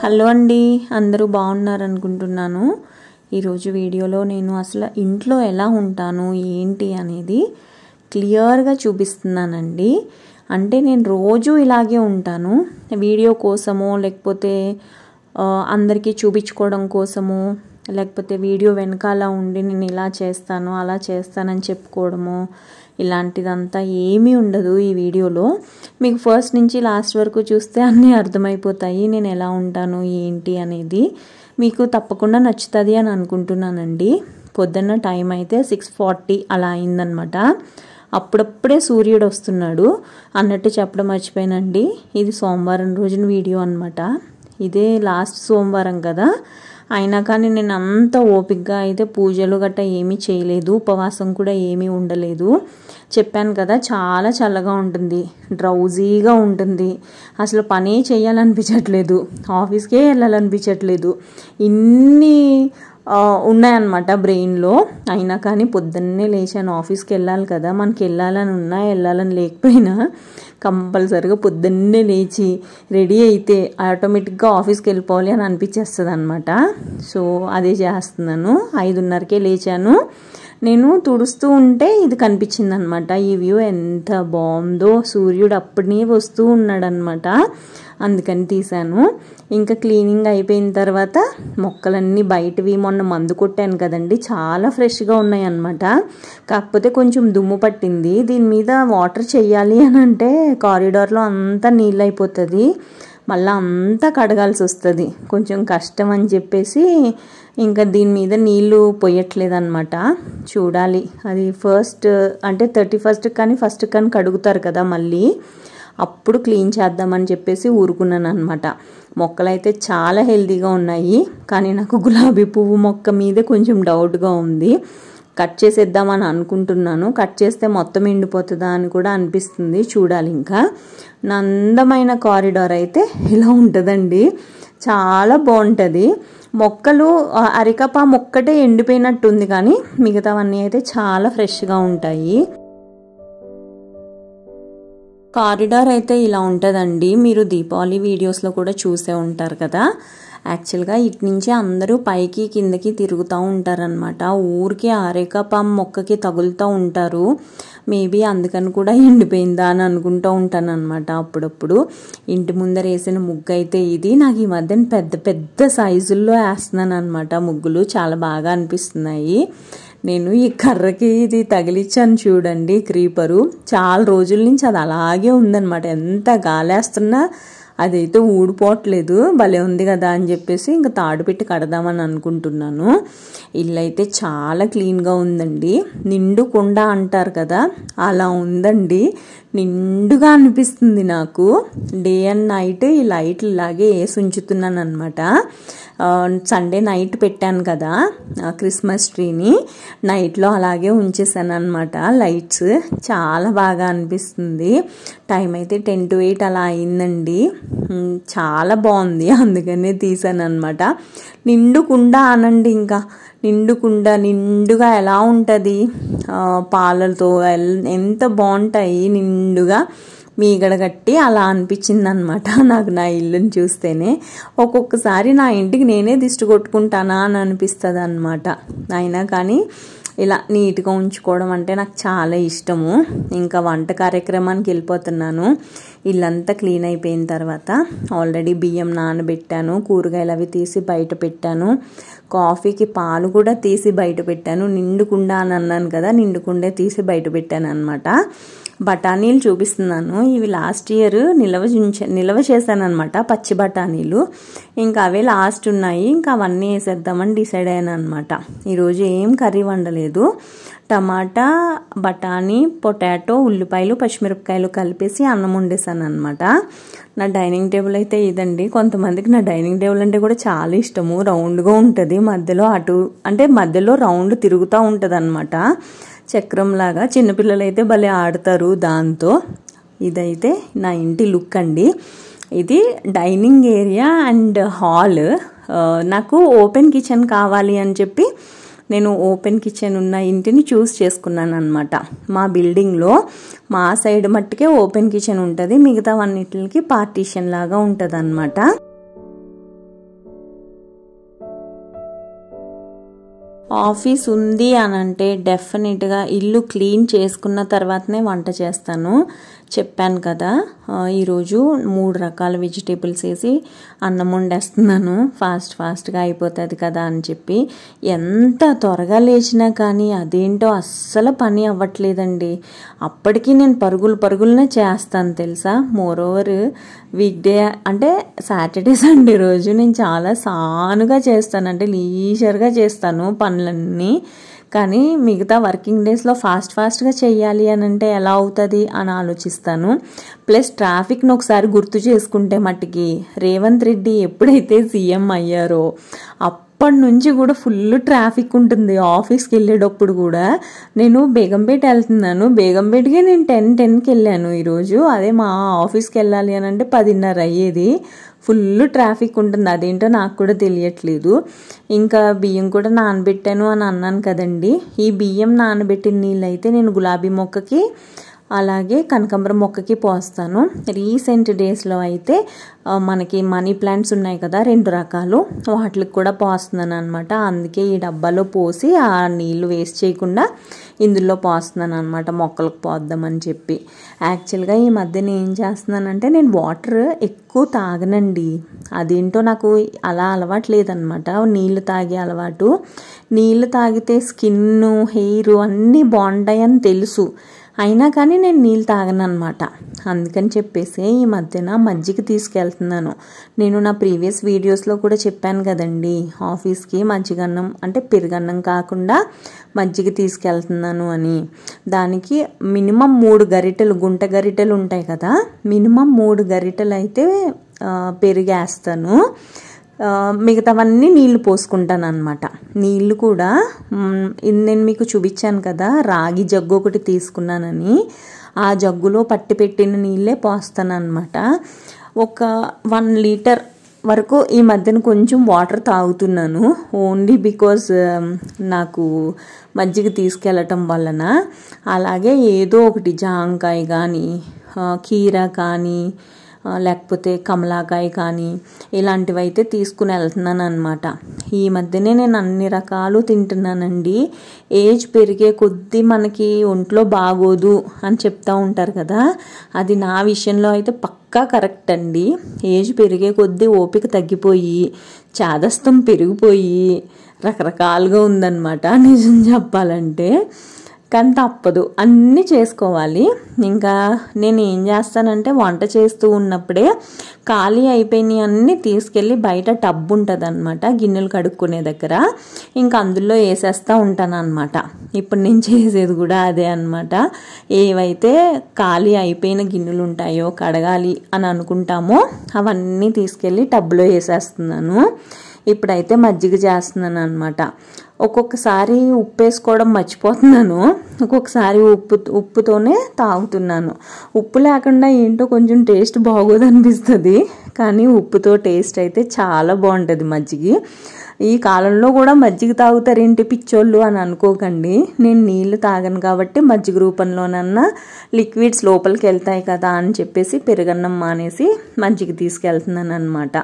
hello అండి అందరూ బాగున్నారు అనుకుంటున్నాను ఈరోజు వీడియోలో నేను అసలు ఇంట్లో ఎలా ఉంటాను ఏంటి అనేది క్లియర్గా చూపిస్తున్నానండి అంటే నేను రోజు ఇలాగే ఉంటాను వీడియో కోసమో లేకపోతే అందరికీ చూపించుకోవడం కోసమో లేకపోతే వీడియో వెనకాల ఉండి నేను ఇలా చేస్తాను అలా చేస్తానని చెప్పుకోవడము ఇలాంటిదంతా ఏమీ ఉండదు ఈ వీడియోలో మీకు ఫస్ట్ నుంచి లాస్ట్ వరకు చూస్తే అన్నీ అర్థమైపోతాయి నేను ఎలా ఉంటాను ఏంటి అనేది మీకు తప్పకుండా నచ్చుతుంది అని అనుకుంటున్నానండి పొద్దున్న టైం అయితే సిక్స్ ఫార్టీ అలా అయిందనమాట అప్పుడప్పుడే సూర్యుడు వస్తున్నాడు అన్నట్టు చెప్పడం మర్చిపోయానండి ఇది సోమవారం రోజున వీడియో అనమాట ఇదే లాస్ట్ సోమవారం కదా అయినా కానీ నేను అంత ఓపిక్గా అయితే పూజలు గట్ట ఏమీ చేయలేదు ఉపవాసం కూడా ఏమీ ఉండలేదు చెప్పాను కదా చాలా చల్లగా ఉంటుంది డ్రౌజీగా ఉంటుంది అసలు పనే చేయాలనిపించట్లేదు ఆఫీస్కే వెళ్ళాలనిపించట్లేదు ఇన్ని ఉన్నాయన్నమాట బ్రెయిన్లో అయినా కానీ పొద్దున్నే లేచాను ఆఫీస్కి వెళ్ళాలి కదా మనకి వెళ్ళాలని ఉన్నా వెళ్ళాలని లేకపోయినా కంపల్సరిగా పొద్దున్నే లేచి రెడీ అయితే ఆటోమేటిక్గా ఆఫీస్కి వెళ్ళిపోవాలి అని అనిపించేస్తుంది సో అదే చేస్తున్నాను ఐదున్నరకే లేచాను నేను తుడుస్తూ ఉంటే ఇది కనిపించింది అనమాట ఈ వ్యూ ఎంత బాగుందో సూర్యుడు అప్పుడే వస్తూ ఉన్నాడనమాట అందుకని తీశాను ఇంకా క్లీనింగ్ అయిపోయిన తర్వాత మొక్కలన్నీ బయటవి మొన్న మందు కొట్టాను కదండి చాలా ఫ్రెష్గా ఉన్నాయన్నమాట కాకపోతే కొంచెం దుమ్ము పట్టింది దీని మీద వాటర్ చేయాలి అని అంటే కారిడార్లో అంతా నీళ్ళు అయిపోతుంది మళ్ళీ అంతా కడగాల్సి వస్తుంది కొంచెం కష్టం అని చెప్పేసి ఇంకా దీని మీద నీళ్ళు పోయట్లేదు అనమాట చూడాలి అది ఫస్ట్ అంటే థర్టీ ఫస్ట్ కానీ ఫస్ట్ కానీ కడుగుతారు కదా మళ్ళీ అప్పుడు క్లీన్ చేద్దామని చెప్పేసి ఊరుకున్నాను అనమాట మొక్కలైతే చాలా హెల్తీగా ఉన్నాయి కానీ నాకు గులాబీ పువ్వు మొక్క మీద కొంచెం డౌట్గా ఉంది కట్ చేసేద్దామని అనుకుంటున్నాను కట్ చేస్తే మొత్తం ఎండిపోతుందా అని కూడా అనిపిస్తుంది చూడాలి ఇంకా నందమైన కారిడార్ అయితే ఇలా ఉంటుందండి చాలా బాగుంటుంది మొక్కలు అరికపా మొక్కటే ఎండిపోయినట్టుంది కానీ మిగతావన్నీ అయితే చాలా ఫ్రెష్గా ఉంటాయి కారిడార్ అయితే ఇలా ఉంటుందండి మీరు దీపావళి వీడియోస్లో కూడా చూసే ఉంటారు కదా యాక్చువల్గా ఇటు నుంచి అందరూ పైకి కిందకి తిరుగుతూ ఉంటారనమాట ఊరికే పం మొక్కకి తగులుతూ ఉంటారు మేబీ అందుకని కూడా ఎండిపోయిందా అని అనుకుంటూ ఉంటాను అనమాట అప్పుడప్పుడు ఇంటి ముందర వేసిన ముగ్గు అయితే ఇది నాకు ఈ మధ్యన పెద్ద పెద్ద సైజుల్లో వేస్తున్నాను అనమాట ముగ్గులు చాలా బాగా అనిపిస్తున్నాయి నేను ఈ కర్రకి ఇది తగిలిచ్చాను చూడండి క్రీపరు చాలా రోజుల నుంచి అది అలాగే ఉందన్నమాట ఎంత గాలేస్తున్నా అదైతే ఊడిపోవట్లేదు భలే ఉంది కదా అని చెప్పేసి ఇంకా తాడు పెట్టి కడదామని అనుకుంటున్నాను ఇల్లు అయితే చాలా క్లీన్గా ఉందండి నిండు కుండ అంటారు కదా అలా ఉందండి నిండుగా అనిపిస్తుంది నాకు డే అండ్ నైట్ ఈ లైట్లు ఇలాగే వేసి ఉంచుతున్నాను అనమాట సండే నైట్ పెట్టాను కదా క్రిస్మస్ ట్రీని నైట్లో అలాగే ఉంచేసాను అనమాట లైట్స్ చాలా బాగా అనిపిస్తుంది టైం అయితే టెన్ టు ఎయిట్ అలా అయిందండి చాలా బాగుంది అందుకనే తీసాను అనమాట నిండుకుండా అనండి ఇంకా నిండుకుండా నిండుగా ఎలా ఉంటుంది పాలతో ఎంత బాగుంటాయి నిండుగా మీగడ కట్టి అలా అనిపించింది అనమాట నాకు నా ఇల్లుని చూస్తేనే ఒక్కొక్కసారి నా ఇంటికి నేనే దిష్టి కొట్టుకుంటానా అని అనిపిస్తుంది అనమాట అయినా కానీ ఇలా నీట్గా ఉంచుకోవడం అంటే నాకు చాలా ఇష్టము ఇంకా వంట కార్యక్రమానికి వెళ్ళిపోతున్నాను ఇల్లంతా క్లీన్ అయిపోయిన తర్వాత ఆల్రెడీ బియ్యం నానబెట్టాను కూరగాయలు అవి తీసి బయట పెట్టాను కాఫీకి పాలు కూడా తీసి బయట పెట్టాను నిండుకుండా అని అన్నాను కదా నిండుకుండే తీసి బయట పెట్టాను అనమాట బఠానీలు చూపిస్తున్నాను ఇవి లాస్ట్ ఇయర్ నిల్వ నిల్వ చేశానమాట పచ్చి బఠానీలు ఇంకా అవే లాస్ట్ ఉన్నాయి ఇంకా అవన్నీ వేసేద్దామని డిసైడ్ అయ్యాను అనమాట ఈరోజు ఏం కర్రీ వండలేదు టమాటా బఠానీ పొటాటో ఉల్లిపాయలు పచ్చిమిరపకాయలు కలిపేసి అన్నం వండేసాను అనమాట నా డైనింగ్ టేబుల్ అయితే ఇదండి కొంతమందికి నా డైనింగ్ టేబుల్ అంటే కూడా చాలా ఇష్టము రౌండ్గా ఉంటుంది మధ్యలో అటు అంటే మధ్యలో రౌండ్ తిరుగుతూ ఉంటుంది చక్రంలాగా చిన్నపిల్లలు అయితే భలే ఆడతారు దాంతో ఇదైతే నా ఇంటి లుక్ అండి ఇది డైనింగ్ ఏరియా అండ్ హాల్ నాకు ఓపెన్ కిచెన్ కావాలి అని చెప్పి నేను ఓపెన్ కిచెన్ ఉన్న ఇంటిని చూస్ చేసుకున్నాను అనమాట మా బిల్డింగ్లో మా సైడ్ మట్టుకే ఓపెన్ కిచెన్ ఉంటుంది మిగతా వన్నిటికి పార్టీషన్ లాగా ఉంటుంది అనమాట ఆఫీస్ ఉంది అని అంటే డెఫినెట్గా ఇల్లు క్లీన్ చేసుకున్న తర్వాతనే వంట చేస్తాను చెప్పాను కదా ఈరోజు మూడు రకాల వెజిటేబుల్స్ వేసి అన్నం వండేస్తున్నాను ఫాస్ట్ ఫాస్ట్గా అయిపోతుంది కదా అని చెప్పి ఎంత త్వరగా లేచినా కానీ అదేంటో అస్సలు పని అవ్వట్లేదండి అప్పటికీ నేను పరుగులు పరుగులనే చేస్తాను తెలుసా మోర్ ఓవర్ వీక్ డే అంటే సాటర్డే సండే రోజు నేను చాలా సానుగా చేస్తాను అంటే లీజర్గా చేస్తాను పనులన్నీ కానీ మిగతా వర్కింగ్ డేస్లో ఫాస్ట్ ఫాస్ట్గా చేయాలి అని అంటే ఎలా అవుతుంది అని ఆలోచిస్తాను ప్లస్ ట్రాఫిక్ను ఒకసారి గుర్తు చేసుకుంటే మట్టికి రేవంత్ రెడ్డి ఎప్పుడైతే సీఎం అయ్యారో అప్పుడు అప్పటి నుంచి కూడా ఫుల్ ట్రాఫిక్ ఉంటుంది ఆఫీస్కి వెళ్ళేటప్పుడు కూడా నేను బేగంపేట వెళ్తున్నాను బేగంపేటకి నేను టెన్ టెన్కి వెళ్ళాను ఈరోజు అదే మా ఆఫీస్కి వెళ్ళాలి అని అంటే పదిన్నర అయ్యేది ఫుల్ ట్రాఫిక్ ఉంటుంది అదేంటో నాకు కూడా తెలియట్లేదు ఇంకా బియ్యం కూడా నానబెట్టాను అని అన్నాను కదండి ఈ బియ్యం నానబెట్టిన నీళ్ళు అయితే నేను గులాబీ మొక్కకి అలాగే కనకాంబరం మొక్కకి పోస్తాను రీసెంట్ డేస్లో అయితే మనకి మనీ ప్లాంట్స్ ఉన్నాయి కదా రెండు రకాలు వాటికి కూడా పోస్తున్నాను అనమాట అందుకే ఈ డబ్బాలో పోసి ఆ నీళ్లు వేస్ట్ చేయకుండా ఇందులో పోస్తున్నాను అనమాట మొక్కలకు పోద్దామని చెప్పి యాక్చువల్గా ఈ మధ్య నేను ఏం చేస్తున్నానంటే నేను వాటర్ ఎక్కువ తాగనండి అదేంటో నాకు అలా అలవాటు లేదనమాట నీళ్లు తాగే అలవాటు నీళ్లు తాగితే స్కిన్ హెయిర్ అన్నీ బాగుంటాయని తెలుసు అయినా కానీ నేను నీళ్ళు తాగను అనమాట అందుకని చెప్పేసి ఈ మధ్యన మజ్జిగ తీసుకెళ్తున్నాను నేను నా ప్రీవియస్ వీడియోస్లో కూడా చెప్పాను కదండి ఆఫీస్కి మజ్జిగన్నం అంటే పెరుగన్నం కాకుండా మజ్జిగ తీసుకెళ్తున్నాను అని దానికి మినిమం మూడు గరిటెలు గుంట గరిటెలు ఉంటాయి కదా మినిమం మూడు గరిటెలు అయితే పెరిగేస్తాను మిగతావన్నీ నీళ్లు పోసుకుంటాను అనమాట నీళ్లు కూడా నేను మీకు చూపించాను కదా రాగి జగ్గు ఒకటి తీసుకున్నానని ఆ జగ్గులో పట్టి పెట్టిన నీళ్ళే పోస్తాను అనమాట ఒక వన్ లీటర్ వరకు ఈ మధ్యన కొంచెం వాటర్ తాగుతున్నాను ఓన్లీ బికాజ్ నాకు మజ్జిగ తీసుకెళ్ళటం వలన అలాగే ఏదో ఒకటి జాంకాయ కానీ కీర కానీ లేకపోతే కమలాకాయ కానీ ఇలాంటివి అయితే తీసుకుని వెళ్తున్నాను అనమాట ఈ మధ్యనే నేను అన్ని రకాలు తింటున్నానండి ఏజ్ పెరిగే కొద్దీ మనకి ఒంట్లో బాగోదు అని చెప్తూ ఉంటారు కదా అది నా విషయంలో అయితే పక్కా కరెక్ట్ అండి ఏజ్ పెరిగే కొద్దీ ఓపిక తగ్గిపోయి చాదస్తం పెరిగిపోయి రకరకాలుగా ఉందన్నమాట నిజం చెప్పాలంటే కానీ తప్పదు అన్నీ చేసుకోవాలి ఇంకా నేను ఏం చేస్తానంటే వంట చేస్తూ ఉన్నప్పుడే ఖాళీ అయిపోయినవి అన్నీ తీసుకెళ్ళి బయట టబ్ ఉంటుంది అనమాట గిన్నెలు కడుక్కునే దగ్గర ఇంకా అందులో వేసేస్తూ ఉంటాను అనమాట ఇప్పుడు నేను చేసేది కూడా అదే అనమాట ఏవైతే ఖాళీ అయిపోయిన గిన్నెలు ఉంటాయో కడగాలి అని అనుకుంటామో అవన్నీ తీసుకెళ్ళి టబ్లో వేసేస్తున్నాను ఇప్పుడైతే మజ్జిగ చేస్తున్నాను అనమాట ఒక్కొక్కసారి ఉప్పు వేసుకోవడం మర్చిపోతున్నాను ఒక్కొక్కసారి ఉప్పు ఉప్పుతోనే తాగుతున్నాను ఉప్పు లేకుండా ఏంటో కొంచెం టేస్ట్ బాగోదు అనిపిస్తుంది కానీ ఉప్పుతో టేస్ట్ అయితే చాలా బాగుంటుంది మజ్జిగి ఈ కాలంలో కూడా మజ్జిగ తాగుతారేంటి పిచ్చోళ్ళు అని అనుకోకండి నేను నీళ్లు తాగను కాబట్టి మజ్జిగ రూపంలోనన్నా లిక్విడ్స్ లోపలికి వెళ్తాయి కదా అని చెప్పేసి పెరుగన్నం మానేసి మజ్జిగ తీసుకెళ్తున్నాను అనమాట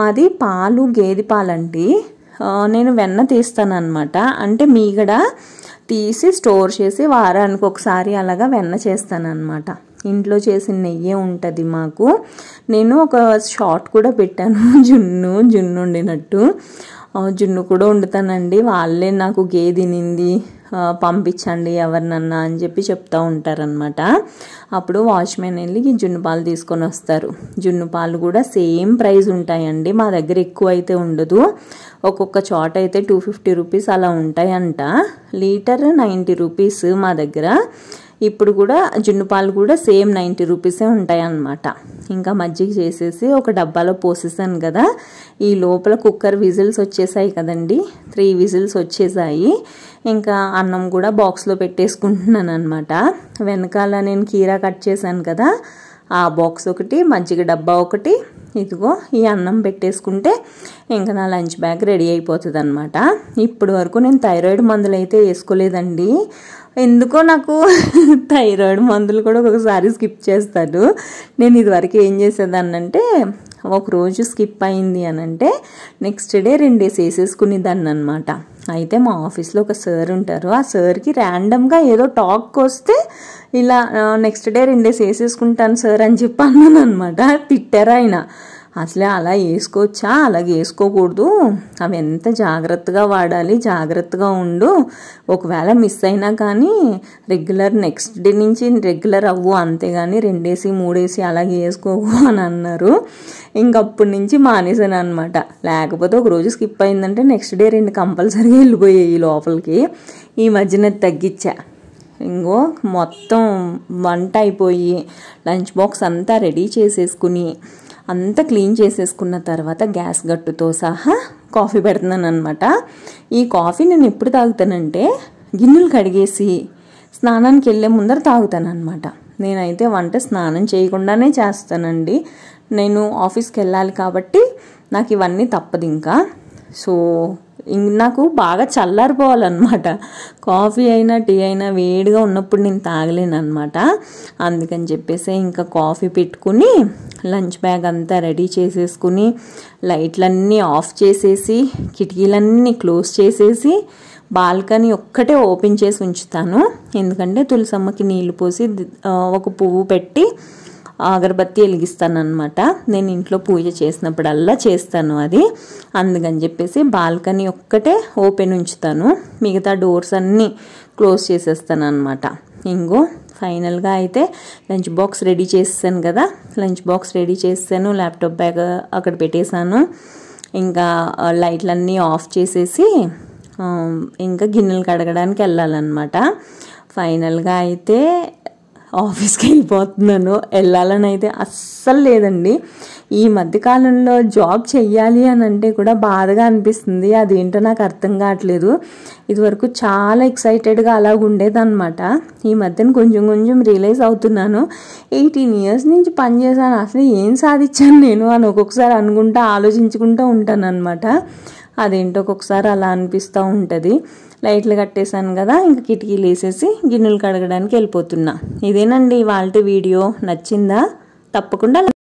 మాది పాలు గేదె పాలండి నేను వెన్న తీస్తానమాట అంటే మీగడ తీసి స్టోర్ చేసి వారానికి ఒకసారి అలాగా వెన్న చేస్తానమాట ఇంట్లో చేసిన నెయ్యి ఉంటుంది మాకు నేను ఒక షార్ట్ కూడా పెట్టాను జున్ను జున్ను వండినట్టు జున్ను కూడా వండుతానండి వాళ్ళే నాకు గేదెనింది పంపించండి ఎవరినన్నా అని చెప్పి చెప్తూ ఉంటారనమాట అప్పుడు వాచ్మెన్ వెళ్ళి జున్ను పాలు తీసుకొని వస్తారు జున్ను పాలు కూడా సేమ్ ప్రైస్ ఉంటాయండి మా దగ్గర ఎక్కువ అయితే ఉండదు ఒక్కొక్క చోట అయితే టూ ఫిఫ్టీ రూపీస్ అలా ఉంటాయంట లీటర్ నైంటీ రూపీస్ మా దగ్గర ఇప్పుడు కూడా జున్ను పాలు కూడా సేమ్ నైంటీ రూపీసే ఉంటాయి ఇంకా మజ్జిగ చేసేసి ఒక డబ్బాలో పోసేసాను కదా ఈ లోపల కుక్కర్ విజిల్స్ వచ్చేసాయి కదండి త్రీ విజిల్స్ వచ్చేసాయి ఇంకా అన్నం కూడా బాక్స్లో పెట్టేసుకుంటున్నాను అనమాట వెనకాల నేను కీరా కట్ చేశాను కదా ఆ బాక్స్ ఒకటి మజ్జిగ డబ్బా ఒకటి ఇదిగో ఈ అన్నం పెట్టేసుకుంటే ఇంకా నా లంచ్ బ్యాగ్ రెడీ అయిపోతుంది అనమాట ఇప్పటి వరకు నేను థైరాయిడ్ మందులు అయితే వేసుకోలేదండి ఎందుకో నాకు థైరాయిడ్ మందులు కూడా ఒకసారి స్కిప్ చేస్తాడు నేను ఇదివరకు ఏం చేసేదాన్నంటే ఒక రోజు స్కిప్ అయింది అని అంటే నెక్స్ట్ డే రెండేసి వేసేసుకునేదాన్ని అనమాట అయితే మా ఆఫీస్లో ఒక సార్ ఉంటారు ఆ సార్కి ర్యాండమ్గా ఏదో టాక్ వస్తే ఇలా నెక్స్ట్ డే రెండు డేస్ వేసేసుకుంటాను సార్ అని చెప్పి అన్నాను అనమాట తిట్టారు ఆయన అసలే అలా వేసుకోవచ్చా అలాగే వేసుకోకూడదు అవి ఎంత జాగ్రత్తగా వాడాలి జాగ్రత్తగా ఉండు ఒకవేళ మిస్ అయినా కానీ రెగ్యులర్ నెక్స్ట్ డే నుంచి రెగ్యులర్ అవ్వు అంతే కానీ రెండేసి మూడేసి అలాగే వేసుకోకు అని అన్నారు ఇంకప్పటి నుంచి మానేశాను అనమాట లేకపోతే ఒక రోజు స్కిప్ అయిందంటే నెక్స్ట్ డే రెండు కంపల్సరీగా వెళ్ళిపోయాయి లోపలికి ఈ మధ్యన తగ్గించా ఇంకో మొత్తం వంట అయిపోయి లంచ్ బాక్స్ అంతా రెడీ చేసేసుకుని అంతా క్లీన్ చేసేసుకున్న తర్వాత గ్యాస్ గట్టుతో సహా కాఫీ పెడుతున్నాను అనమాట ఈ కాఫీ నేను ఎప్పుడు తాగుతానంటే గిన్నెలు కడిగేసి స్నానానికి వెళ్ళే ముందర తాగుతాను అనమాట నేనైతే వంట స్నానం చేయకుండానే చేస్తానండి నేను ఆఫీస్కి వెళ్ళాలి కాబట్టి నాకు ఇవన్నీ తప్పదు ఇంకా సో నాకు బాగా చల్లారిపోవాలన్నమాట కాఫీ అయినా టీ అయినా వేడిగా ఉన్నప్పుడు నేను తాగలేను అనమాట అందుకని చెప్పేసి ఇంకా కాఫీ పెట్టుకుని లంచ్ బ్యాగ్ అంతా రెడీ చేసేసుకుని లైట్లన్నీ ఆఫ్ చేసేసి కిటికీలన్నీ క్లోజ్ చేసేసి బాల్కనీ ఒక్కటే ఓపెన్ చేసి ఉంచుతాను ఎందుకంటే తులసమ్మకి నీళ్ళు పోసి ఒక పువ్వు పెట్టి అగరబత్తి వెలిగిస్తాను అనమాట నేను ఇంట్లో పూజ చేసినప్పుడల్లా చేస్తాను అది అందుకని చెప్పేసి బాల్కనీ ఒక్కటే ఓపెన్ ఉంచుతాను మిగతా డోర్స్ అన్నీ క్లోజ్ చేసేస్తాను అనమాట ఇంకో ఫైనల్గా అయితే లంచ్ బాక్స్ రెడీ చేసాను కదా లంచ్ బాక్స్ రెడీ చేసాను ల్యాప్టాప్ బ్యాగ్ అక్కడ పెట్టేశాను ఇంకా లైట్లన్నీ ఆఫ్ చేసేసి ఇంకా గిన్నెలు కడగడానికి వెళ్ళాలన్నమాట ఫైనల్గా అయితే ఆఫీస్కి వెళ్ళిపోతున్నాను వెళ్ళాలని అయితే అస్సలు లేదండి ఈ మధ్యకాలంలో జాబ్ చెయ్యాలి అని అంటే కూడా బాధగా అనిపిస్తుంది అదేంటో నాకు అర్థం కావట్లేదు ఇదివరకు చాలా ఎక్సైటెడ్గా అలాగ ఉండేదన్నమాట ఈ మధ్యన కొంచెం కొంచెం రియలైజ్ అవుతున్నాను ఎయిటీన్ ఇయర్స్ నుంచి పనిచేశాను అసలు ఏం సాధించాను నేను అని ఒక్కొక్కసారి అనుకుంటూ ఆలోచించుకుంటూ ఉంటాను అనమాట అదేంటో ఒక్కొక్కసారి అలా అనిపిస్తూ ఉంటుంది లైట్లు కట్టేశాను కదా ఇంకా కిటికీలు వేసేసి గిన్నెలు కడగడానికి వెళ్ళిపోతున్నా ఇదేనండి వాళ్ళ వీడియో నచ్చిందా తప్పకుండా